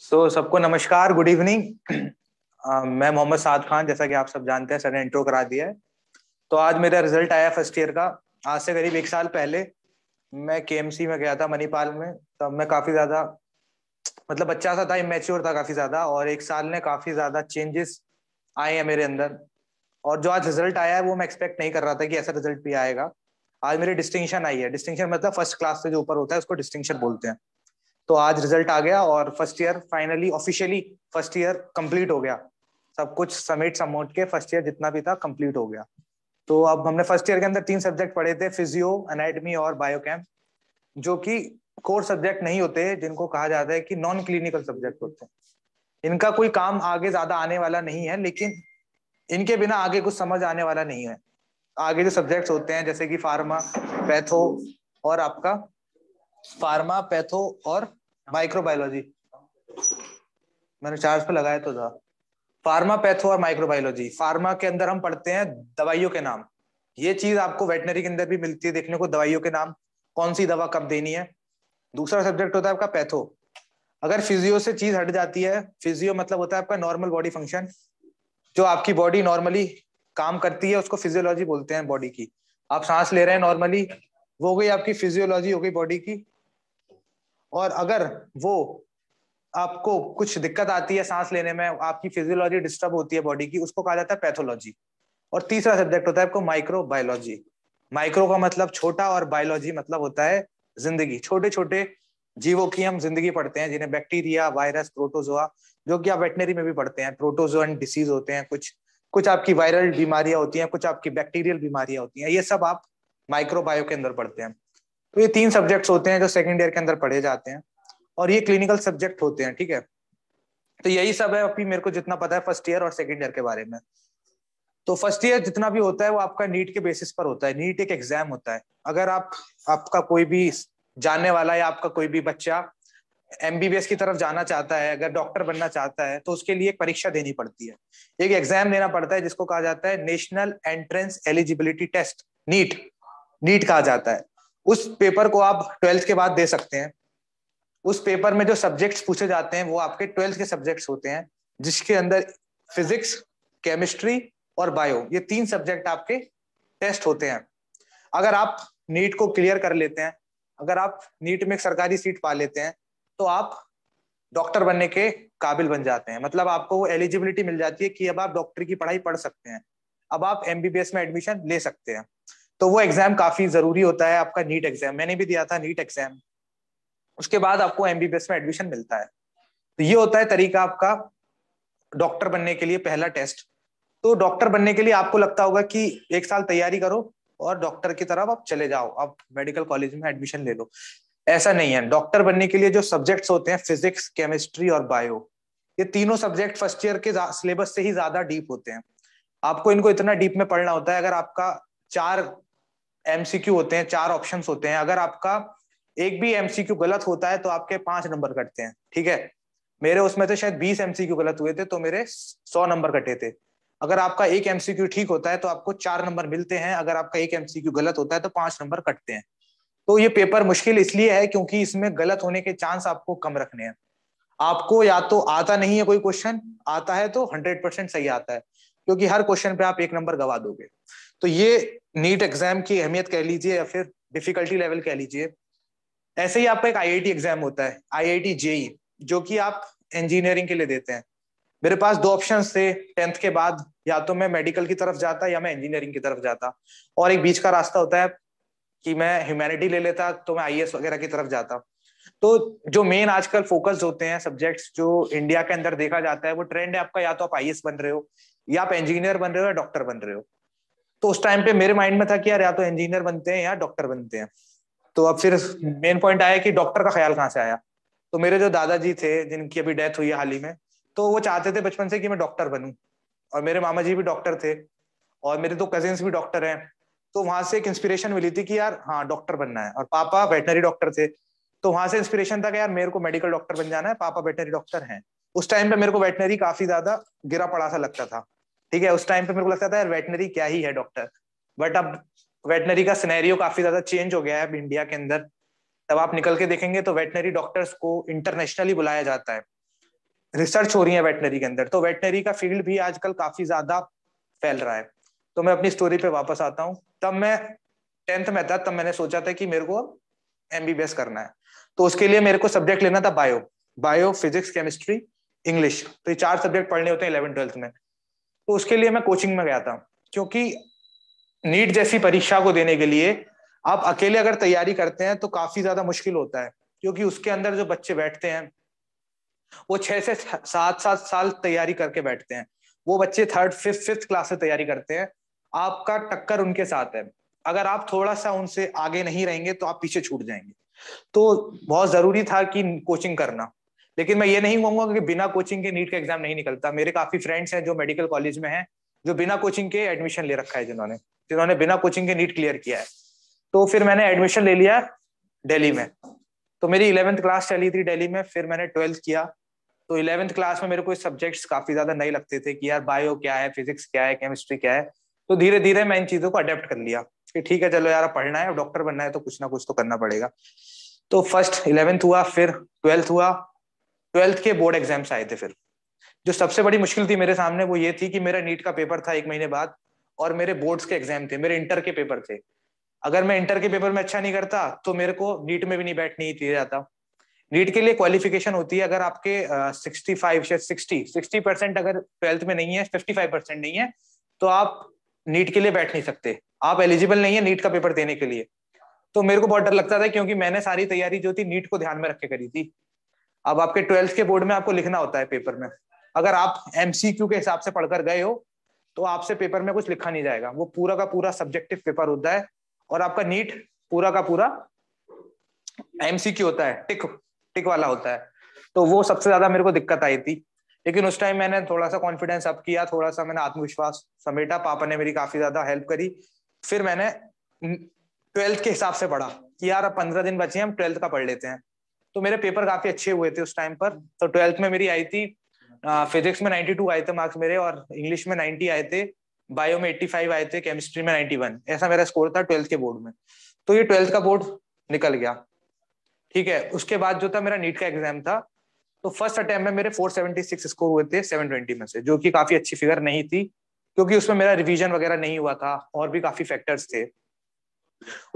सो so, सबको नमस्कार good evening uh, मैं मोहम्मद साद खान जैसा कि आप सब जानते हैं सर ने इंट्रो करा दिया है तो आज मेरा रिजल्ट आया फर्स्ट ईयर का आज से करीब एक साल पहले मैं के में गया था मणिपाल में तब मैं काफ़ी ज़्यादा मतलब बच्चा सा था इमेच्योर था काफ़ी ज़्यादा और एक साल ने काफ़ी ज़्यादा चेंजेस आए हैं मेरे अंदर और जो आज रिजल्ट आया है वो मैं एक्सपेक्ट नहीं कर रहा था कि ऐसा रिजल्ट भी आएगा आज मेरी डिस्टिंक्शन आई है डिस्टिंक्शन मतलब फर्स्ट क्लास से जो ऊपर होता है उसको डिस्टिंक्शन बोलते हैं तो आज रिजल्ट आ गया और first year finally officially first year complete हो गया सब कुछ समेट समोट के फर्स्ट ईयर जितना भी था कंप्लीट हो गया तो अब हमने फर्स्ट ईयर के अंदर तीन सब्जेक्ट पढ़े थे फिजियो एनाटमी और बायोकेम जो कि कोर सब्जेक्ट नहीं होते जिनको कहा जाता है कि नॉन क्लिनिकल सब्जेक्ट होते हैं इनका कोई काम आगे ज्यादा आने वाला नहीं है लेकिन इनके बिना आगे कुछ समझ आने वाला नहीं है आगे जो सब्जेक्ट्स होते हैं जैसे कि फार्मा पैथो और आपका फार्मा पैथो और माइक्रोबायोलॉजी मैंने चार्ज पे लगाया तो था फार्मा पैथो और माइक्रोबायोलॉजी फार्मा के अंदर हम पढ़ते हैं दवाइयों के नाम ये चीज आपको वेटनरी के अंदर भी मिलती है देखने को दवाइयों के नाम कौन सी दवा कब देनी है दूसरा सब्जेक्ट होता है आपका पैथो अगर फिजियो से चीज हट जाती है फिजियो मतलब होता है आपका नॉर्मल बॉडी फंक्शन जो आपकी बॉडी नॉर्मली काम करती है उसको फिजियोलॉजी बोलते हैं बॉडी की आप सांस ले रहे हैं नॉर्मली वो गई आपकी फिजियोलॉजी हो गई बॉडी की और अगर वो आपको कुछ दिक्कत आती है सांस लेने में आपकी फिजियोलॉजी डिस्टर्ब होती है बॉडी की उसको कहा जाता है पैथोलॉजी और तीसरा सब्जेक्ट होता है आपको माइक्रो बायोलॉजी माइक्रो का मतलब छोटा और बायोलॉजी मतलब होता है जिंदगी छोटे छोटे जीवों की हम जिंदगी पढ़ते हैं जिन्हें बैक्टीरिया वायरस प्रोटोजोआ जो कि आप वेटनरी में भी पढ़ते हैं प्रोटोजोअन डिसीज होते हैं कुछ कुछ आपकी वायरल बीमारियां होती हैं कुछ आपकी बैक्टीरियल बीमारियां होती हैं ये सब आप माइक्रोबायो के अंदर पढ़ते हैं तो ये तीन सब्जेक्ट्स होते हैं जो सेकेंड ईयर के अंदर पढ़े जाते हैं और ये क्लिनिकल सब्जेक्ट होते हैं ठीक है तो यही सब है अभी मेरे को जितना पता है फर्स्ट ईयर और सेकेंड ईयर के बारे में तो फर्स्ट ईयर जितना भी होता है वो आपका नीट के बेसिस पर होता है नीट एक एग्जाम होता है अगर आप आपका कोई भी जानने वाला या आपका कोई भी बच्चा एमबीबीएस की तरफ जाना चाहता है अगर डॉक्टर बनना चाहता है तो उसके लिए एक परीक्षा देनी पड़ती है एक एग्जाम देना पड़ता है जिसको कहा जाता है national entrance eligibility test NEET NEET कहा जाता है उस पेपर को आप ट्वेल्थ के बाद दे सकते हैं उस पेपर में जो सब्जेक्ट्स पूछे जाते हैं वो आपके ट्वेल्थ के सब्जेक्ट्स होते हैं जिसके अंदर फिजिक्स केमिस्ट्री और बायो ये तीन सब्जेक्ट आपके टेस्ट होते हैं अगर आप नीट को क्लियर कर लेते हैं अगर आप नीट में एक सरकारी सीट पा लेते हैं तो आप डॉक्टर बनने के काबिल बन जाते हैं मतलब आपको वो एलिजिबिलिटी मिल जाती है कि अब आप डॉक्टर की पढ़ाई पढ़ सकते हैं अब आप एमबीबीएस में एडमिशन ले सकते हैं तो वो एग्जाम काफी जरूरी होता है आपका नीट एग्जाम मैंने भी दिया था नीट एग्जाम उसके बाद आपको एमबीबीएस में एडमिशन मिलता है तो ये होता है तरीका आपका डॉक्टर बनने के लिए पहला टेस्ट तो डॉक्टर बनने के लिए आपको लगता होगा कि एक साल तैयारी करो और डॉक्टर की तरफ आप चले जाओ आप मेडिकल कॉलेज में एडमिशन ले लो ऐसा नहीं है डॉक्टर बनने के लिए जो सब्जेक्ट्स होते हैं फिजिक्स केमिस्ट्री और बायो ये तीनों सब्जेक्ट फर्स्ट ईयर के सिलेबस से ही ज्यादा डीप होते हैं आपको इनको इतना डीप में पढ़ना होता है अगर आपका चार एमसीक्यू होते हैं चार ऑप्शन होते हैं अगर आपका एक भी एमसीक्यू गलत होता है तो आपके पांच नंबर कटते हैं ठीक है मेरे उसमें तो शायद बीस एमसीक्यू गलत हुए थे तो मेरे सौ नंबर कटे थे अगर आपका एक एमसीक्यू ठीक होता है तो आपको चार नंबर मिलते हैं अगर आपका एक एमसीक्यू गलत होता है तो पांच नंबर कटते हैं तो ये पेपर मुश्किल इसलिए है क्योंकि इसमें गलत होने के चांस आपको कम रखने हैं आपको या तो आता नहीं है कोई क्वेश्चन आता है तो हंड्रेड परसेंट सही आता है क्योंकि हर क्वेश्चन पे आप एक नंबर गवा दोगे तो ये नीट एग्जाम की अहमियत कह लीजिए या फिर डिफिकल्टी लेवल कह लीजिए ऐसे ही आपका एक आईआईटी एग्जाम होता है आईआईटी जेई e, जो कि आप इंजीनियरिंग के लिए देते हैं मेरे पास दो ऑप्शन थे टेंथ के बाद या तो मैं मेडिकल की तरफ जाता या मैं इंजीनियरिंग की तरफ जाता और एक बीच का रास्ता होता है कि मैं ह्यूमैनिटी ले लेता तो मैं आई वगैरह की तरफ जाता तो जो मेन आजकल फोकस होते हैं सब्जेक्ट्स जो इंडिया के अंदर देखा जाता है वो ट्रेंड है आपका या तो आप आई बन रहे हो या आप इंजीनियर बन रहे हो या डॉक्टर बन रहे हो तो उस टाइम पे मेरे माइंड में था कि यार या तो इंजीनियर बनते हैं या डॉक्टर बनते हैं तो अब फिर मेन पॉइंट आया कि डॉक्टर का ख्याल कहाँ से आया तो मेरे जो दादाजी थे जिनकी अभी डेथ हुई है हाल ही में तो वो चाहते थे बचपन से कि मैं डॉक्टर बनूं और मेरे मामा जी भी डॉक्टर थे और मेरे दो तो कजिन्स भी डॉक्टर हैं तो वहां से एक इंस्पिरेशन मिली थी कि यार हाँ डॉक्टर बनना है और पापा वेटनरी डॉक्टर थे तो वहां से इंस्पिरेशन था कि यार मेरे को मेडिकल डॉक्टर बन जाना है पापा वेटनरी डॉक्टर हैं उस टाइम पे मेरे को वेटनरी काफी ज्यादा गिरा पड़ा सा लगता था ठीक है उस टाइम पे मेरे को लगता था यार वेटनरी क्या ही है डॉक्टर बट अब वेटनरी का सिनेरियो काफी ज्यादा चेंज हो गया है अब इंडिया के अंदर तब आप निकल के देखेंगे तो वेटनरी डॉक्टर्स को इंटरनेशनली बुलाया जाता है रिसर्च हो रही है वेटनरी के अंदर तो वेटनरी का फील्ड भी आजकल काफी ज्यादा फैल रहा है तो मैं अपनी स्टोरी पे वापस आता हूँ तब मैं टेंथ में था तब मैंने सोचा था कि मेरे को अब एमबीबीएस करना है तो उसके लिए मेरे को सब्जेक्ट लेना था bio bio physics chemistry English तो ये चार सब्जेक्ट पढ़ने होते हैं इलेवन ट्वेल्थ में तो उसके लिए मैं कोचिंग में गया था क्योंकि नीट जैसी परीक्षा को देने के लिए आप अकेले अगर तैयारी करते हैं तो काफी ज्यादा मुश्किल होता है क्योंकि उसके अंदर जो बच्चे बैठते हैं वो छह से सात सात साल तैयारी करके बैठते हैं वो बच्चे थर्ड फिफ्थ फिफ्थ क्लास से तैयारी करते हैं आपका टक्कर उनके साथ है अगर आप थोड़ा सा उनसे आगे नहीं रहेंगे तो आप पीछे छूट जाएंगे तो बहुत जरूरी था कि कोचिंग करना लेकिन मैं ये नहीं कहूंगा कि बिना कोचिंग के नीट का एग्जाम नहीं निकलता मेरे काफी फ्रेंड्स हैं जो मेडिकल कॉलेज में हैं जो बिना कोचिंग के एडमिशन ले रखा है जिन्होंने जिन्होंने बिना कोचिंग के नीट क्लियर किया है तो फिर मैंने एडमिशन ले लिया दिल्ली में तो मेरी इलेवेंथ क्लास चली थी दिल्ली में फिर मैंने ट्वेल्थ किया तो इलेवेंथ क्लास में मेरे को सब्जेक्ट्स काफी ज्यादा नहीं लगते थे कि यार बायो क्या है फिजिक्स क्या है केमिस्ट्री क्या है तो धीरे धीरे मैं इन चीजों को अडेप्ट कर लिया कि ठीक है चलो यार पढ़ना है डॉक्टर बनना है तो कुछ ना कुछ तो करना पड़ेगा तो फर्स्ट इलेवेंथ हुआ फिर ट्वेल्थ हुआ ट्वेल्थ के बोर्ड एग्जाम्स आए थे फिर जो सबसे बड़ी मुश्किल थी मेरे सामने वो ये थी कि मेरा नीट का पेपर था एक महीने बाद और मेरे बोर्ड्स के एग्जाम थे मेरे इंटर के पेपर थे अगर मैं इंटर के पेपर में अच्छा नहीं करता तो मेरे को नीट में भी नहीं बैठ नहीं दिया जाता नीट के लिए क्वालिफिकेशन होती है अगर आपके सिक्सटी फाइव या सिक्सटी सिक्सटी परसेंट अगर ट्वेल्थ में नहीं है फिफ्टी फाइव परसेंट नहीं है तो आप नीट के लिए बैठ नहीं सकते आप एलिजिबल नहीं है नीट का पेपर देने के लिए तो मेरे को बहुत डर लगता था क्योंकि मैंने सारी तैयारी जो थी नीट को ध्यान में रख के करी थी अब आपके ट्वेल्थ के बोर्ड में आपको लिखना होता है पेपर में अगर आप एमसीक्यू के हिसाब से पढ़कर गए हो तो आपसे पेपर में कुछ लिखा नहीं जाएगा वो पूरा का पूरा सब्जेक्टिव पेपर होता है और आपका नीट पूरा का पूरा एमसीक्यू होता है टिक टिक वाला होता है तो वो सबसे ज्यादा मेरे को दिक्कत आई थी लेकिन उस टाइम मैंने थोड़ा सा कॉन्फिडेंस अप किया थोड़ा सा मैंने आत्मविश्वास समेटा पापा ने मेरी काफी ज्यादा हेल्प करी फिर मैंने ट्वेल्थ के हिसाब से पढ़ा कि यार अब पंद्रह दिन बचे हैं हम ट्वेल्थ का पढ़ लेते हैं तो मेरे पेपर काफी अच्छे हुए थे उस टाइम पर तो ट्वेल्थ में मेरी आई थी फिजिक्स में 92 आए थे मार्क्स मेरे और इंग्लिश में 90 आए थे बायो में 85 आए थे केमिस्ट्री में 91 ऐसा मेरा स्कोर था ट्वेल्थ के बोर्ड में तो ये ट्वेल्थ का बोर्ड निकल गया ठीक है उसके बाद जो था मेरा नीट का एग्जाम था तो फर्स्ट अटेम्प में मेरे 476 स्कोर हुए थे 720 में से जो कि काफी अच्छी फिगर नहीं थी क्योंकि उसमें मेरा रिवीजन वगैरह नहीं हुआ था और भी काफी फैक्टर्स थे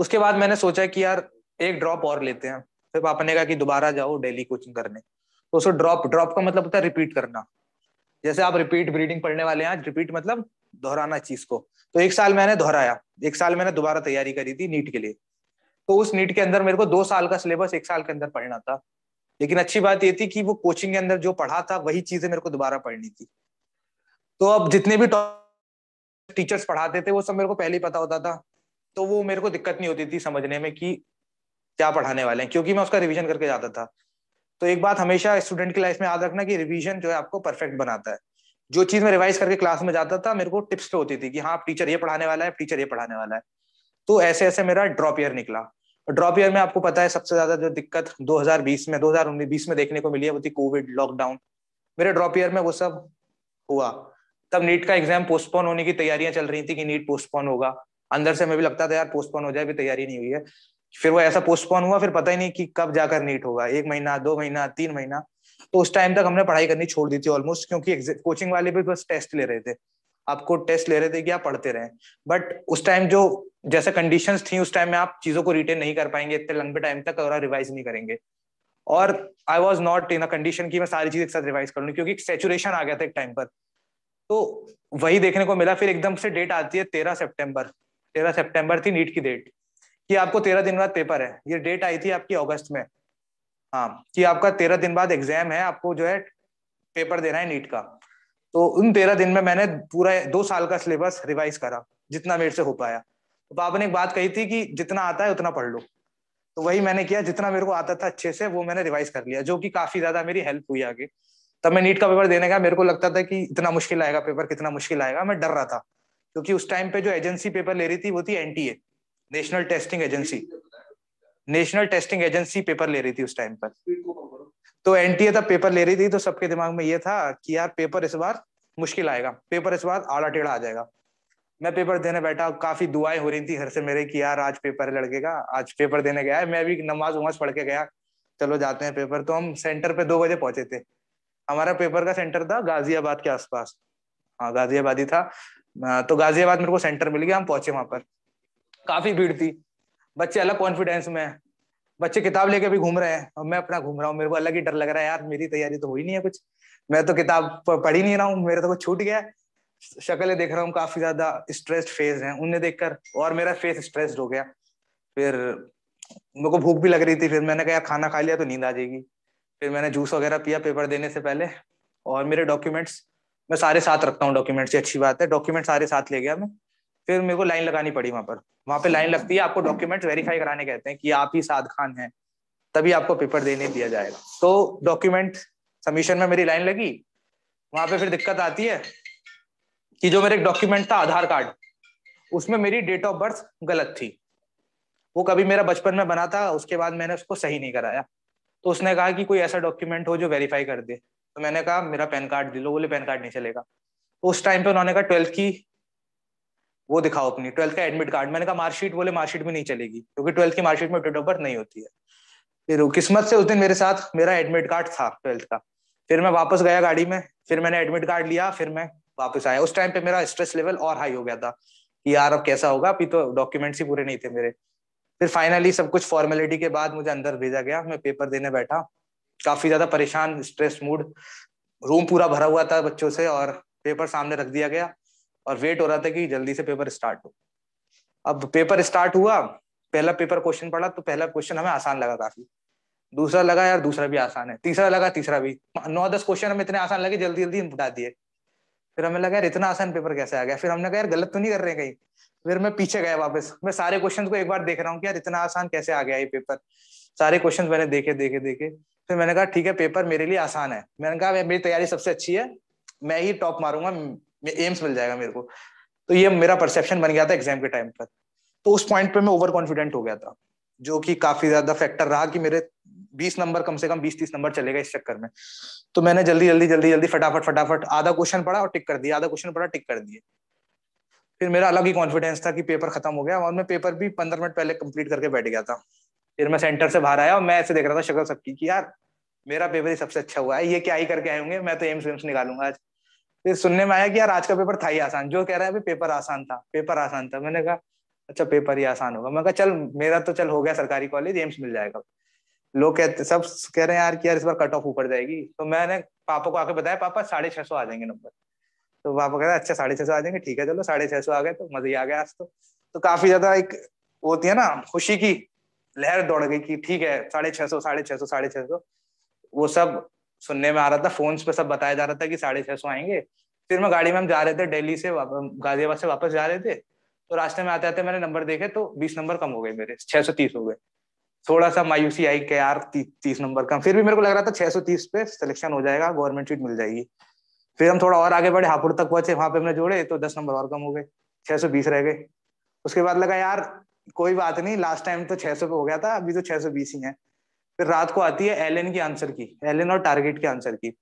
उसके बाद मैंने सोचा कि यार एक ड्रॉप और लेते हैं फिर पापा ने कहा कि दोबारा जाओ डेली कोचिंग करने तो उसको ड्रॉप ड्रॉप का मतलब होता है रिपीट करना जैसे आप रिपीट ब्रीडिंग पढ़ने वाले हैं रिपीट मतलब दोहराना चीज को तो एक साल मैंने दोहराया एक साल मैंने दोबारा तैयारी करी थी नीट के लिए तो उस नीट के अंदर मेरे को दो साल का सिलेबस एक साल के अंदर पढ़ना था लेकिन अच्छी बात ये थी कि वो कोचिंग के अंदर जो पढ़ा था वही चीजें मेरे को दोबारा पढ़नी थी तो अब जितने भी टीचर्स पढ़ाते थे वो सब मेरे को पहले ही पता होता था तो वो मेरे को दिक्कत नहीं होती थी समझने में कि क्या पढ़ाने वाले हैं क्योंकि मैं उसका रिविजन करके जाता था तो एक बात हमेशा स्टूडेंट की लाइफ में याद रखना कि रिविजन जो है आपको परफेक्ट बनाता है जो चीज मैं रिवाइज करके क्लास में जाता था मेरे को टिप्स पे होती थी कि हाँ टीचर ये पढ़ाने वाला है टीचर ये पढ़ाने वाला है तो ऐसे ऐसे मेरा ड्रॉप ईयर निकला ड्रॉप ईयर में आपको पता है सबसे ज्यादा जो दिक्कत 2020 में 2019 में देखने को मिली है वो थी कोविड लॉकडाउन मेरे ड्रॉप ईयर में वो सब हुआ तब नीट का एग्जाम पोस्टपोन होने की तैयारियां चल रही थी कि नीट पोस्टपोन होगा अंदर से मैं भी लगता था यार पोस्टपोन हो जाए भी तैयारी नहीं हुई है फिर वो ऐसा पोस्टपोन हुआ फिर पता ही नहीं कि कब जाकर नीट होगा एक महीना दो महीना तीन महीना तो उस टाइम तक हमने पढ़ाई करनी छोड़ दी थी ऑलमोस्ट क्योंकि कोचिंग वाले भी बस टेस्ट ले रहे थे आपको टेस्ट ले रहे थे कि आप पढ़ते रहे बट उस टाइम जो जैसे कंडीशन थी उस टाइम में आप चीजों को रिटेन नहीं कर पाएंगे इतने लंबे टाइम तक और रिवाइज नहीं करेंगे और I was not in a condition की मैं सारी चीज एक साथ रिवाइज कर लूँ क्योंकि सेचुरेशन आ गया था एक टाइम पर तो वही देखने को मिला फिर एकदम से डेट आती है तेरह सेप्टेम्बर तेरह सेप्टेम्बर थी नीट की डेट कि आपको तेरह दिन बाद पेपर है ये डेट आई थी आपकी अगस्त में हाँ कि आपका तेरह दिन बाद एग्जाम है आपको जो है पेपर देना है नीट का तो उन तेरह दिन में मैंने पूरा दो साल का सिलेबस रिवाइज करा जितना मेरे से हो पाया तो बाबा ने एक बात कही थी कि जितना आता है उतना पढ़ लो तो वही मैंने किया जितना मेरे को आता था अच्छे से वो मैंने रिवाइज कर लिया जो कि काफी ज्यादा मेरी हेल्प हुई आगे तब मैं नीट का पेपर देने का मेरे को लगता था कि इतना मुश्किल आएगा पेपर कितना मुश्किल आएगा मैं डर रहा था क्योंकि उस टाइम पे जो एजेंसी पेपर ले रही थी वो थी NTA National Testing Agency National Testing Agency paper ले रही थी उस टाइम पर तो एनटीए तब पेपर ले रही थी तो सबके दिमाग में ये था कि यार पेपर इस बार मुश्किल आएगा पेपर इस बार आड़ा टेढ़ा आ जाएगा मैं पेपर देने बैठा काफी दुआएं हो रही थी घर से मेरे कि यार आज पेपर है लड़के का आज पेपर देने गया है मैं भी नमाज उमाज पढ़ के गया चलो जाते हैं पेपर तो हम सेंटर पे दो बजे पहुंचे थे हमारा पेपर का सेंटर था गाजियाबाद के आसपास हाँ गाजियाबाद ही था हाँ, तो गाजियाबाद मेरे को सेंटर मिल गया हम पहुंचे वहां पर काफी भीड़ थी बच्चे अलग कॉन्फिडेंस में बच्चे किताब लेके भी घूम रहे हैं और मैं अपना घूम रहा हूँ मेरे को अलग ही डर लग रहा है यार मेरी तैयारी तो हुई नहीं है कुछ मैं तो किताब पढ़ ही नहीं रहा हूँ मेरे तो कुछ छूट गया है शक्लें देख रहा हूँ काफी ज्यादा स्ट्रेस्ड फेस है उन्हें देखकर और मेरा फेस स्ट्रेस्ड हो गया फिर मेरे को भूख भी लग रही थी फिर मैंने कहा यार खाना खा लिया तो नींद आ जाएगी फिर मैंने जूस वगैरह पिया पेपर देने से पहले और मेरे डॉक्यूमेंट्स मैं सारे साथ रखता हूँ डॉक्यूमेंट्स अच्छी बात है डॉक्यूमेंट सारे साथ ले गया मैं फिर मेरे को लाइन लगानी पड़ी वहां पर वहां पे लाइन लगती है आपको डॉक्यूमेंट वेरीफाई कराने कहते हैं कि आप ही साद खान हैं तभी आपको पेपर देने दिया जाएगा तो डॉक्यूमेंट सबमिशन में मेरी लाइन लगी वहां पे फिर दिक्कत आती है कि जो मेरा डॉक्यूमेंट था आधार कार्ड उसमें मेरी डेट ऑफ बर्थ गलत थी वो कभी मेरा बचपन में बना था उसके बाद मैंने उसको सही नहीं कराया तो उसने कहा कि कोई ऐसा डॉक्यूमेंट हो जो वेरीफाई कर दे तो मैंने कहा मेरा पैन कार्ड लो बोले पैन कार्ड नहीं चलेगा तो उस टाइम पे उन्होंने कहा ट्वेल्थ की वो दिखाओ अपनी ट्वेल्थ का एडमिट कार्ड मैंने कहा मार्कशीट बोले मार्कशीट भी नहीं चलेगी क्योंकि ट्वेल्थ की मार्कशीट में डेट ऑफ बर्थ नहीं होती है फिर किस्मत से उस दिन मेरे साथ मेरा एडमिट कार्ड था ट्वेल्थ का फिर मैं वापस गया गाड़ी में फिर मैंने एडमिट कार्ड लिया फिर मैं वापस आया उस टाइम पे मेरा स्ट्रेस लेवल और हाई हो गया था कि यार अब कैसा होगा अभी तो डॉक्यूमेंट्स ही पूरे नहीं थे मेरे फिर फाइनली सब कुछ फॉर्मेलिटी के बाद मुझे अंदर भेजा गया मैं पेपर देने बैठा काफी ज्यादा परेशान स्ट्रेस मूड रूम पूरा भरा हुआ था बच्चों से और पेपर सामने रख दिया गया और वेट हो रहा था कि जल्दी से पेपर स्टार्ट हो अब पेपर स्टार्ट हुआ पहला पेपर क्वेश्चन पढ़ा तो पहला क्वेश्चन हमें आसान लगा काफी दूसरा लगा यार दूसरा भी आसान है तीसरा लगा तीसरा भी नौ दस क्वेश्चन हमें इतने आसान लगे जल्दी जल्दी हम बुटा दिए फिर हमें लगा यार इतना आसान पेपर कैसे आ गया फिर हमने कहा यार गलत तो नहीं कर रहे कहीं फिर मैं पीछे गया वापस मैं सारे क्वेश्चन को एक बार देख रहा हूँ कि यार इतना आसान कैसे आ गया ये पेपर सारे क्वेश्चन मैंने देखे देखे देखे फिर मैंने कहा ठीक है पेपर मेरे लिए आसान है मैंने कहा मेरी तैयारी सबसे अच्छी है मैं ही टॉप मारूंगा एम्स मिल जाएगा मेरे को तो ये मेरा परसेप्शन बन गया था एग्जाम के टाइम पर तो उस पॉइंट पे मैं ओवर कॉन्फिडेंट हो गया था जो कि काफी ज्यादा फैक्टर रहा कि मेरे 20 नंबर कम से कम 20 30 नंबर चलेगा इस चक्कर में तो मैंने जल्दी जल्दी जल्दी जल्दी फटाफट फटाफट आधा क्वेश्चन पढ़ा और टिक कर दिया आधा क्वेश्चन पढ़ा टिक कर दिए फिर मेरा अलग ही कॉन्फिडेंस था कि पेपर खत्म हो गया और मैं पेपर भी पंद्रह मिनट पहले कंप्लीट करके बैठ गया था फिर मैं सेंटर से बाहर आया और मैं ऐसे देख रहा था शक्ल सबकी कि यार मेरा पेपर ही सबसे अच्छा हुआ है ये क्या ही करके आए होंगे मैं तो एम्स वेम्स निकालूंगा आज फिर सुनने में आया कि यार आज का पेपर था ही आसान जो कह रहा है पेपर आसान था पेपर आसान था मैंने कहा अच्छा पेपर ही आसान होगा मैं कहा चल मेरा तो चल हो गया सरकारी कॉलेज एम्स मिल जाएगा लोग कहते सब कह रहे हैं यार कि यार इस बार कट ऑफ ऊपर जाएगी तो मैंने पापा को आके बताया पापा साढ़े छह सौ आ जाएंगे नंबर तो पापा कह रहे अच्छा साढ़े छह सौ आ जाएंगे ठीक है चलो साढ़े छह सौ आ गए तो मजा ही आ गया आज तो तो काफी ज्यादा एक होती है ना खुशी की लहर दौड़ गई कि ठीक है साढ़े छह सौ साढ़े छह सौ साढ़े छह सौ वो सब सुनने में आ रहा था फोन पे सब बताया जा रहा था कि साढ़े छह सौ आएंगे फिर मैं गाड़ी में हम जा रहे थे दिल्ली से गाजियाबाद से वापस जा रहे थे तो रास्ते में आते आते मैंने नंबर देखे तो बीस नंबर कम हो गए मेरे छह सौ तीस हो गए थोड़ा सा मायूसी आई के यार ती, तीस नंबर कम फिर भी मेरे को लग रहा था छह सौ तीस पे सिलेक्शन हो जाएगा गवर्नमेंट सीट मिल जाएगी फिर हम थोड़ा और आगे बढ़े हापुड़ तक पहुंचे वहां पे हमने जोड़े तो दस नंबर और कम हो गए छह सौ बीस रह गए उसके बाद लगा यार कोई बात नहीं लास्ट टाइम तो छह सौ पे हो गया था अभी तो छह सौ बीस ही है फिर रात को आती है एलेन की आंसर की एलेन और टारगेट के आंसर की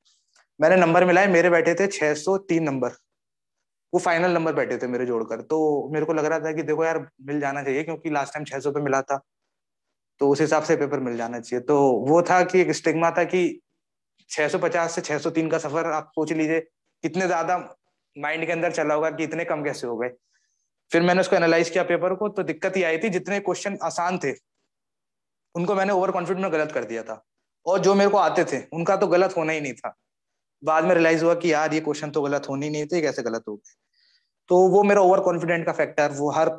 मैंने नंबर मिलाए मेरे बैठे थे 603 नंबर वो फाइनल नंबर बैठे थे मेरे जोड़कर तो मेरे को लग रहा था कि देखो यार मिल जाना चाहिए क्योंकि लास्ट टाइम 600 पे मिला था तो उस हिसाब से पेपर मिल जाना चाहिए तो वो था कि एक स्टिग्मा था कि 650 से 603 का सफर आप सोच लीजिए कितने ज्यादा माइंड के अंदर चला होगा कि इतने कम कैसे हो गए फिर मैंने उसको एनालाइज किया पेपर को तो दिक्कत ही आई थी जितने क्वेश्चन आसान थे उनको मैंने ओवर कॉन्फिडेंट में गलत कर दिया था और जो मेरे को आते थे उनका तो गलत होना ही नहीं था बाद में रियलाइज हुआ कि यार ये क्वेश्चन तो गलत होने ही नहीं थे कैसे गलत हो गए तो वो मेरा ओवर कॉन्फिडेंट का फैक्टर वो हर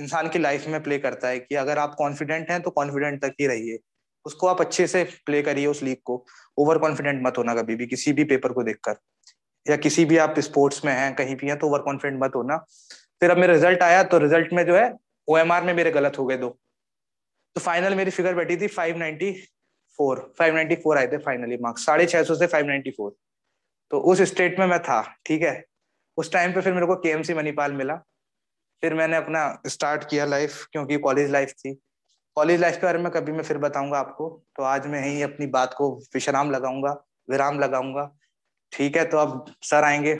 इंसान की लाइफ में प्ले करता है कि अगर आप कॉन्फिडेंट हैं तो कॉन्फिडेंट तक ही रहिए उसको आप अच्छे से प्ले करिए उस लीग को ओवर कॉन्फिडेंट मत होना कभी भी किसी भी पेपर को देखकर या किसी भी आप स्पोर्ट्स में हैं कहीं भी हैं तो ओवर कॉन्फिडेंट मत होना फिर अब मेरा रिजल्ट आया तो रिजल्ट में जो है ओ में मेरे गलत हो गए दो तो फाइनल मेरी फिगर बैठी थी 594 594 आए थे फाइनली मार्क्स साढ़े छह सौ से 594 तो उस स्टेट में मैं था ठीक है उस टाइम पे फिर मेरे को के मणिपाल मिला फिर मैंने अपना स्टार्ट किया लाइफ क्योंकि कॉलेज लाइफ थी कॉलेज लाइफ के बारे में कभी मैं फिर बताऊंगा आपको तो आज मैं यही अपनी बात को विश्राम लगाऊंगा विराम लगाऊंगा ठीक है तो अब सर आएंगे